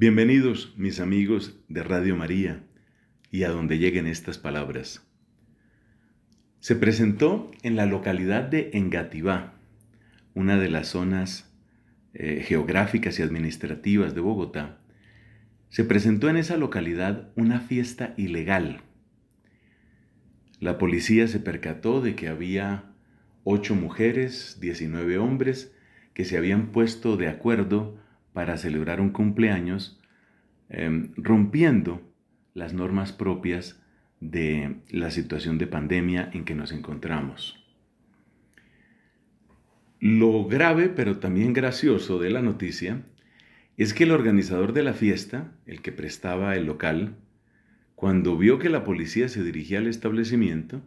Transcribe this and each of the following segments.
Bienvenidos, mis amigos de Radio María, y a donde lleguen estas palabras. Se presentó en la localidad de Engativá, una de las zonas eh, geográficas y administrativas de Bogotá. Se presentó en esa localidad una fiesta ilegal. La policía se percató de que había ocho mujeres, 19 hombres, que se habían puesto de acuerdo para celebrar un cumpleaños em, rompiendo las normas propias de la situación de pandemia en que nos encontramos. Lo grave, pero también gracioso de la noticia, es que el organizador de la fiesta, el que prestaba el local, cuando vio que la policía se dirigía al establecimiento,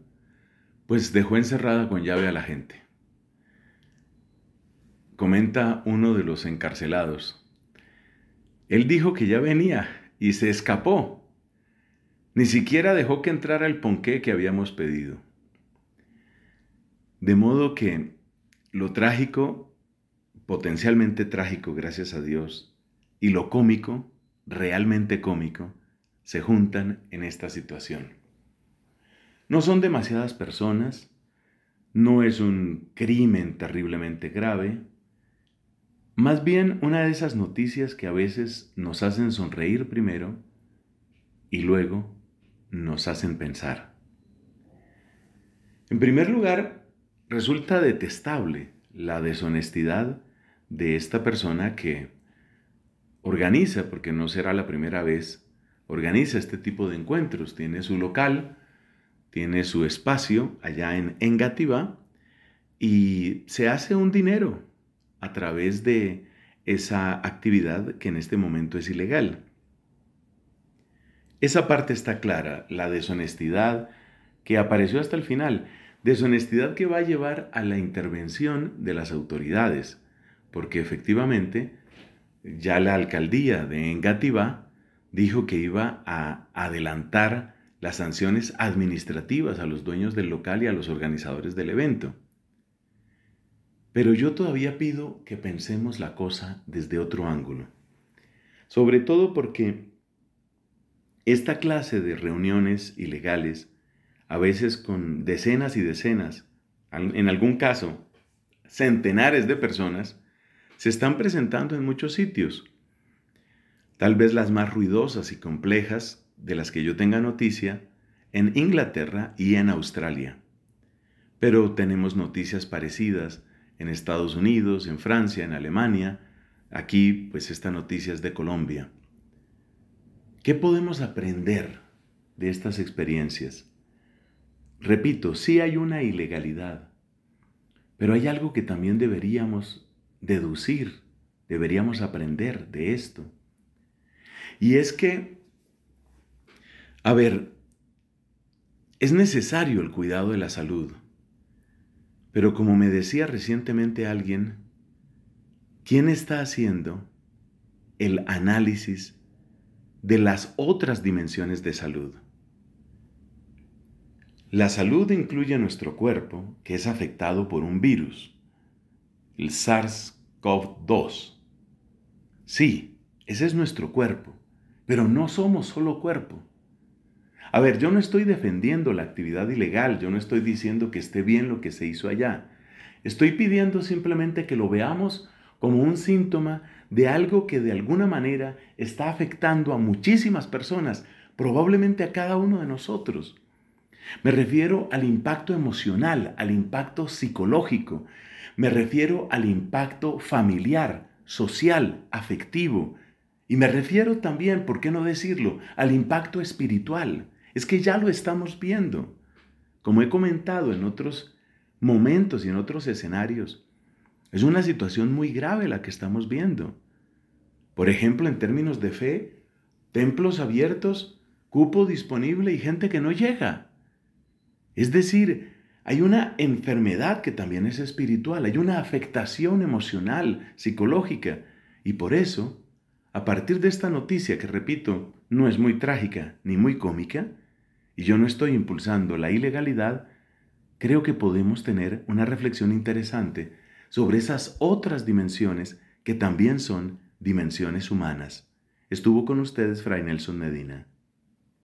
pues dejó encerrada con llave a la gente comenta uno de los encarcelados. Él dijo que ya venía y se escapó. Ni siquiera dejó que entrara el ponqué que habíamos pedido. De modo que lo trágico, potencialmente trágico, gracias a Dios, y lo cómico, realmente cómico, se juntan en esta situación. No son demasiadas personas, no es un crimen terriblemente grave, más bien una de esas noticias que a veces nos hacen sonreír primero y luego nos hacen pensar. En primer lugar, resulta detestable la deshonestidad de esta persona que organiza, porque no será la primera vez, organiza este tipo de encuentros. Tiene su local, tiene su espacio allá en Engativá y se hace un dinero a través de esa actividad que en este momento es ilegal. Esa parte está clara, la deshonestidad que apareció hasta el final, deshonestidad que va a llevar a la intervención de las autoridades, porque efectivamente ya la alcaldía de Engativá dijo que iba a adelantar las sanciones administrativas a los dueños del local y a los organizadores del evento. Pero yo todavía pido que pensemos la cosa desde otro ángulo. Sobre todo porque esta clase de reuniones ilegales, a veces con decenas y decenas, en algún caso centenares de personas, se están presentando en muchos sitios. Tal vez las más ruidosas y complejas de las que yo tenga noticia, en Inglaterra y en Australia. Pero tenemos noticias parecidas en Estados Unidos, en Francia, en Alemania. Aquí, pues esta noticia es de Colombia. ¿Qué podemos aprender de estas experiencias? Repito, sí hay una ilegalidad, pero hay algo que también deberíamos deducir, deberíamos aprender de esto. Y es que, a ver, es necesario el cuidado de la salud, pero como me decía recientemente alguien, ¿quién está haciendo el análisis de las otras dimensiones de salud? La salud incluye nuestro cuerpo, que es afectado por un virus, el SARS-CoV-2. Sí, ese es nuestro cuerpo, pero no somos solo cuerpo. A ver, yo no estoy defendiendo la actividad ilegal, yo no estoy diciendo que esté bien lo que se hizo allá. Estoy pidiendo simplemente que lo veamos como un síntoma de algo que de alguna manera está afectando a muchísimas personas, probablemente a cada uno de nosotros. Me refiero al impacto emocional, al impacto psicológico, me refiero al impacto familiar, social, afectivo, y me refiero también, ¿por qué no decirlo?, al impacto espiritual. Es que ya lo estamos viendo. Como he comentado en otros momentos y en otros escenarios, es una situación muy grave la que estamos viendo. Por ejemplo, en términos de fe, templos abiertos, cupo disponible y gente que no llega. Es decir, hay una enfermedad que también es espiritual, hay una afectación emocional, psicológica, y por eso, a partir de esta noticia que, repito, no es muy trágica ni muy cómica, y yo no estoy impulsando la ilegalidad, creo que podemos tener una reflexión interesante sobre esas otras dimensiones que también son dimensiones humanas. Estuvo con ustedes Fray Nelson Medina.